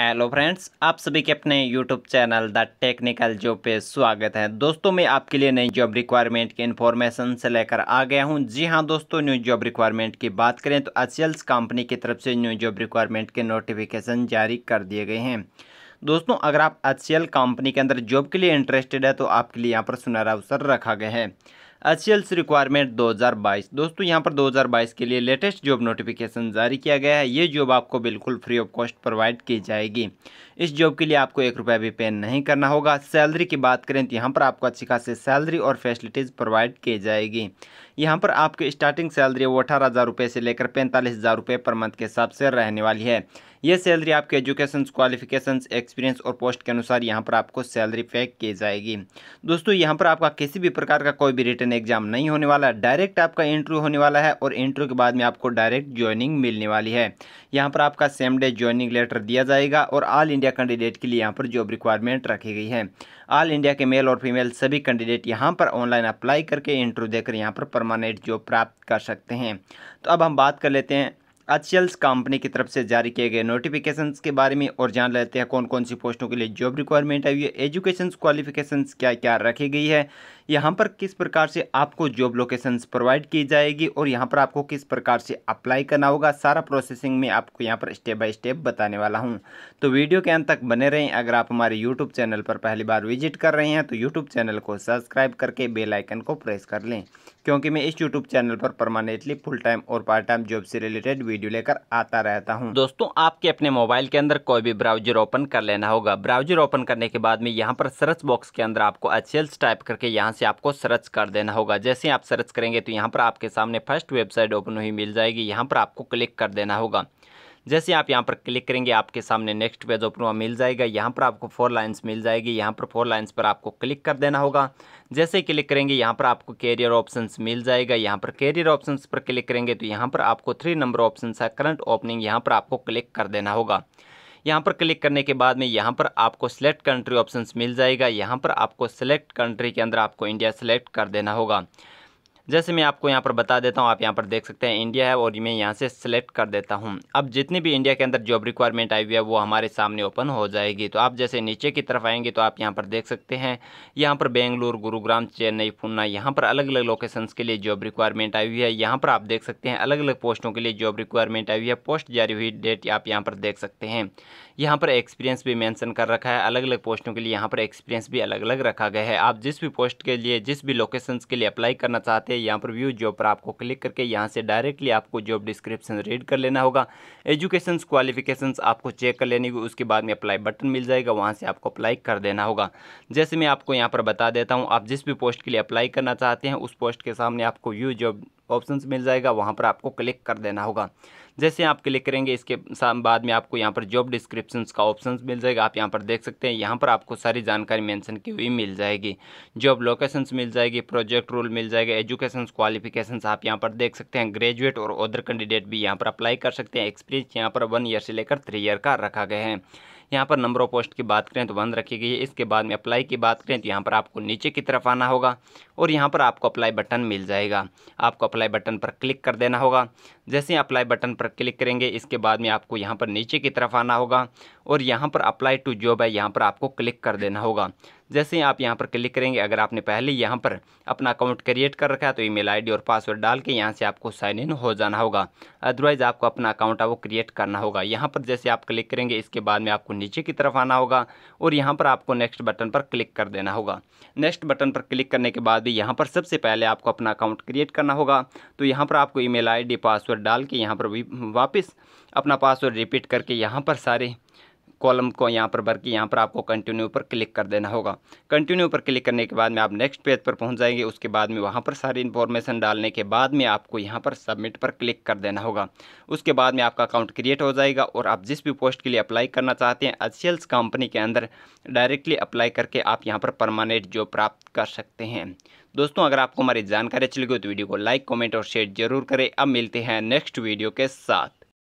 hello friends आप सभी के अपने YouTube channel the technical job पे स्वागत है दोस्तों मैं आपके लिए नई जॉब रिक्वायरमेंट की इन्फॉर्मेशन से लेकर आ गया हूं जी हां दोस्तों न्यू जॉब रिक्वायरमेंट की बात करें तो एच कंपनी की तरफ से न्यू जॉब रिक्वायरमेंट के नोटिफिकेशन जारी कर दिए गए हैं दोस्तों अगर आप एच कंपनी के अंदर जॉब के लिए इंटरेस्टेड है तो आपके लिए यहाँ पर सुनहरा अवसर रखा गया है एच रिक्वायरमेंट 2022 दोस्तों यहाँ पर 2022 के लिए लेटेस्ट जॉब नोटिफिकेशन जारी किया गया है ये जॉब आपको बिल्कुल फ्री ऑफ कॉस्ट प्रोवाइड की जाएगी इस जॉब के लिए आपको एक रुपया भी पे नहीं करना होगा सैलरी की बात करें तो यहाँ पर आपको अच्छी खासी सैलरी और फैसिलिटीज़ प्रोवाइड की जाएगी यहाँ पर आपकी स्टार्टिंग सैलरी वो अठारह से लेकर पैंतालीस पर मंथ के हिसाब से रहने वाली है ये सैलरी आपके एजुकेशन क्वालिफिकेशन एक्सपीरियंस और पोस्ट के अनुसार यहाँ पर आपको सैलरी पैक की जाएगी दोस्तों यहाँ पर आपका किसी भी प्रकार का कोई भी रिटर्न एग्जाम नहीं होने वाला डायरेक्ट आपका इंटरव्यू होने वाला है और इंटरव्यू के बाद में आपको डायरेक्ट ज्वाइनिंग मिलने वाली है यहाँ पर आपका सेम डे ज्वाइनिंग लेटर दिया जाएगा और ऑल इंडिया कैंडिडेट के लिए यहाँ पर जॉब रिक्वायरमेंट रखी गई है ऑल इंडिया के मेल और फीमेल सभी कैंडिडेट यहाँ पर ऑनलाइन अप्लाई करके इंटरव्यू देकर यहाँ पर परमानेंट जॉब प्राप्त कर सकते हैं तो अब हम बात कर लेते हैं अचल्स कंपनी की तरफ से जारी किए गए नोटिफिकेशन के बारे में और जान लेते हैं कौन कौन सी पोस्टों के लिए जॉब रिक्वायरमेंट आई है एजुकेशन क्वालिफिकेशन क्या क्या रखी गई है यहाँ पर किस प्रकार से आपको जॉब लोकेशंस प्रोवाइड की जाएगी और यहाँ पर आपको किस प्रकार से अप्लाई करना होगा सारा प्रोसेसिंग में आपको यहाँ पर स्टेप बाय स्टेप बताने वाला हूँ तो वीडियो के अंत तक बने रहें अगर आप हमारे यूट्यूब चैनल पर पहली बार विजिट कर रहे हैं तो यूट्यूब चैनल को सब्सक्राइब करके बेलाइकन को प्रेस कर लें क्योंकि मैं इस यूट्यूब चैनल पर परमानेंटली फुल टाइम और पार्ट टाइम जॉब से रिलेटेड वीडियो लेकर आता रहता हूँ दोस्तों आपके अपने मोबाइल के अंदर कोई भी ब्राउजर ओपन कर लेना होगा ब्राउजर ओपन करने के बाद में यहाँ पर सर्च बॉक्स के अंदर आपको एच टाइप करके यहाँ से आपको सर्च कर देना होगा जैसे आप सर्च करेंगे तो यहाँ पर आपके सामने फर्स्ट वेबसाइट ओपन हुई मिल जाएगी यहाँ पर आपको क्लिक कर देना होगा जैसे आप यहाँ पर क्लिक करेंगे आपके सामने नेक्स्ट पेज ओपन हुआ मिल जाएगा यहाँ पर आपको फोर लाइन्स मिल जाएगी यहाँ पर फोर लाइन्स पर आपको क्लिक कर देना होगा जैसे क्लिक करेंगे यहाँ पर आपको कैरियर ऑप्शंस मिल जाएगा यहाँ पर कैरियर ऑप्शंस पर क्लिक करेंगे तो यहाँ पर आपको थ्री नंबर ऑप्शन है करंट ओपनिंग यहाँ पर आपको क्लिक कर देना होगा यहाँ पर क्लिक करने के बाद में यहाँ पर आपको सेलेक्ट कंट्री ऑप्शंस मिल जाएगा यहाँ पर आपको सेलेक्ट कंट्री के अंदर आपको इंडिया सेलेक्ट कर देना होगा जैसे मैं आपको यहाँ पर बता देता हूँ आप यहाँ पर देख सकते हैं इंडिया है और मैं यहाँ से सिलेक्ट कर देता हूँ अब जितनी भी इंडिया के अंदर जॉब रिक्वायरमेंट आई हुई है वो हमारे सामने ओपन हो जाएगी तो आप जैसे नीचे की तरफ आएंगे तो आप यहाँ पर देख सकते हैं यहाँ पर बेंगलुरु गुरुग्राम चेन्नई पुना यहाँ पर अलग अलग लोकेशन के लिए जॉब रिक्वायरमेंट आई हुई है यहाँ पर आप देख सकते हैं अलग अलग पोस्टों के लिए जॉब रिक्वायरमेंट आई हुई है पोस्ट जारी हुई डेट आप यहाँ पर देख सकते हैं यहाँ पर एक्सपीरियंस भी मैंसन कर रखा है अलग अलग पोस्टों के लिए यहाँ पर एक्सपीरियंस भी अलग अलग रखा गया है आप जिस भी पोस्ट के लिए जिस भी लोकेशन के लिए अप्लाई करना चाहते हैं है यहाँ पर व्यू जॉब पर आपको क्लिक करके यहाँ से डायरेक्टली आपको जॉब डिस्क्रिप्शन रीड कर लेना होगा एजुकेशन क्वालिफिकेशन आपको चेक कर लेनी होगी उसके बाद में अप्लाई बटन मिल जाएगा वहाँ से आपको अप्लाई कर देना होगा जैसे मैं आपको यहाँ पर बता देता हूँ आप जिस भी पोस्ट के लिए अप्लाई करना चाहते हैं उस पोस्ट के सामने आपको व्यू जॉब ऑप्शन मिल जाएगा वहाँ पर आपको क्लिक कर देना होगा जैसे आप क्लिक करेंगे इसके बाद में आपको यहाँ पर जॉब डिस्क्रिप्शन का ऑप्शन मिल जाएगा आप यहाँ पर देख सकते हैं यहाँ पर आपको सारी जानकारी मेंशन की हुई मिल जाएगी जॉब लोकेशंस मिल जाएगी प्रोजेक्ट रोल मिल जाएगा एजुकेशन क्वालिफिकेशन आप यहाँ पर देख सकते हैं ग्रेजुएट और अदर कैंडिडेट भी यहाँ पर अप्लाई कर सकते हैं एक्सपीरियंस यहाँ पर वन ईयर से लेकर थ्री ईयर का रखा गया है यहाँ पर नंबर ऑफ पोस्ट की बात करें तो बंद रखी गई है इसके बाद में अप्लाई की बात करें तो यहाँ पर आपको नीचे की तरफ आना होगा और यहाँ पर आपको अप्लाई बटन मिल जाएगा आपको अप्लाई बटन पर क्लिक कर देना होगा जैसे अप्लाई बटन पर क्लिक करेंगे इसके बाद में आपको यहाँ पर नीचे की तरफ आना होगा और यहाँ पर अप्लाई टू जॉब है यहाँ पर आपको क्लिक कर देना होगा जैसे ही आप यहाँ पर क्लिक करेंगे अगर आपने पहले यहाँ पर अपना अकाउंट क्रिएट कर रखा है तो ईमेल आईडी और पासवर्ड डाल के यहाँ से आपको साइन इन हो जाना होगा अदरवाइज़ आपको अपना अकाउंट है वो क्रिएट करना होगा यहाँ पर जैसे आप क्लिक करेंगे इसके बाद में आपको नीचे की तरफ आना होगा और यहाँ पर आपको नेक्स्ट बटन पर क्लिक कर देना होगा नेक्स्ट बटन पर क्लिक करने के बाद भी यहाँ पर सबसे पहले आपको अपना अकाउंट क्रिएट करना होगा तो यहाँ पर आपको ईमेल आईडी पासवर्ड डाल के यहाँ पर भी वापस अपना पासवर्ड रिपीट करके यहाँ पर सारे कॉलम को यहाँ पर भर के यहाँ पर आपको कंटिन्यू पर क्लिक कर देना होगा कंटिन्यू पर क्लिक करने के बाद में आप नेक्स्ट पेज पर पहुँच जाएंगे उसके बाद में वहाँ पर सारी इन्फॉर्मेशन डालने के बाद में आपको यहाँ पर सबमिट पर क्लिक कर देना होगा उसके बाद में आपका अकाउंट क्रिएट हो जाएगा और आप जिस भी पोस्ट के लिए अप्लाई करना चाहते हैं एच कंपनी के अंदर डायरेक्टली अप्लाई करके आप यहाँ पर परमानेंट जॉब प्राप्त कर सकते हैं दोस्तों अगर आपको हमारी जानकारी अच्छी लगी हो तो वीडियो को लाइक कमेंट और शेयर जरूर करें अब मिलते हैं नेक्स्ट वीडियो के साथ